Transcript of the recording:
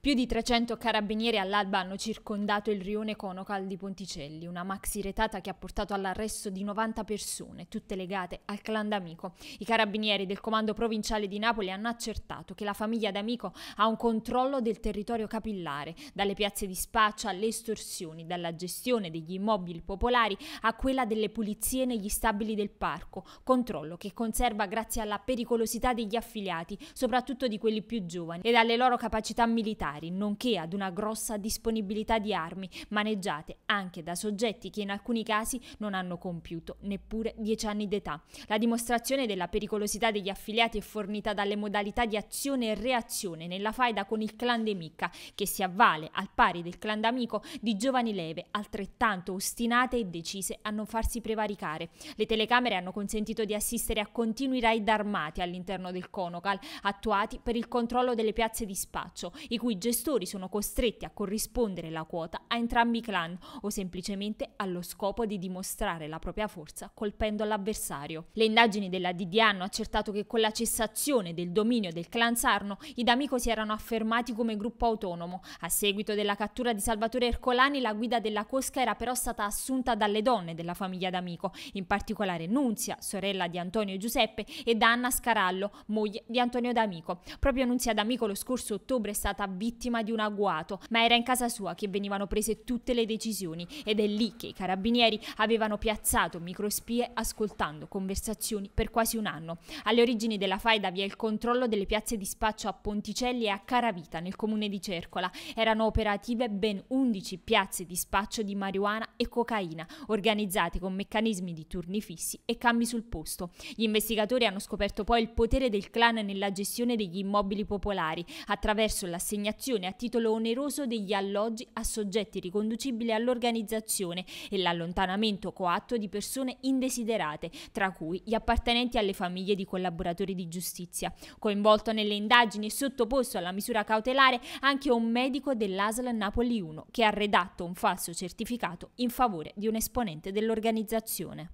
Più di 300 carabinieri all'alba hanno circondato il rione Conocal di Ponticelli, una maxi retata che ha portato all'arresto di 90 persone, tutte legate al clan d'Amico. I carabinieri del comando provinciale di Napoli hanno accertato che la famiglia d'Amico ha un controllo del territorio capillare, dalle piazze di spaccio alle estorsioni, dalla gestione degli immobili popolari a quella delle pulizie negli stabili del parco, controllo che conserva grazie alla pericolosità degli affiliati, soprattutto di quelli più giovani, e alle loro capacità militari militari, nonché ad una grossa disponibilità di armi maneggiate anche da soggetti che in alcuni casi non hanno compiuto neppure 10 anni d'età. La dimostrazione della pericolosità degli affiliati è fornita dalle modalità di azione e reazione nella faida con il clan De Micca, che si avvale, al pari del clan d'amico, di giovani leve altrettanto ostinate e decise a non farsi prevaricare. Le telecamere hanno consentito di assistere a continui raid armati all'interno del Conocal, attuati per il controllo delle piazze di spaccio, i cui gestori sono costretti a corrispondere la quota a entrambi i clan o semplicemente allo scopo di dimostrare la propria forza colpendo l'avversario. Le indagini della DDA hanno accertato che con la cessazione del dominio del clan Sarno i D'Amico si erano affermati come gruppo autonomo. A seguito della cattura di Salvatore Ercolani la guida della Cosca era però stata assunta dalle donne della famiglia D'Amico, in particolare Nunzia, sorella di Antonio Giuseppe, e da Anna Scarallo, moglie di Antonio D'Amico. Proprio Nunzia D'Amico lo scorso ottobre è stata avvisata vittima di un agguato, ma era in casa sua che venivano prese tutte le decisioni ed è lì che i carabinieri avevano piazzato microspie ascoltando conversazioni per quasi un anno. Alle origini della faida vi è il controllo delle piazze di spaccio a Ponticelli e a Caravita nel comune di Cercola. Erano operative ben 11 piazze di spaccio di marijuana e cocaina, organizzate con meccanismi di turni fissi e cambi sul posto. Gli investigatori hanno scoperto poi il potere del clan nella gestione degli immobili popolari attraverso l'assegnazione assegnazione a titolo oneroso degli alloggi a soggetti riconducibili all'organizzazione e l'allontanamento coatto di persone indesiderate, tra cui gli appartenenti alle famiglie di collaboratori di giustizia. Coinvolto nelle indagini e sottoposto alla misura cautelare anche un medico dell'ASL Napoli 1 che ha redatto un falso certificato in favore di un esponente dell'organizzazione.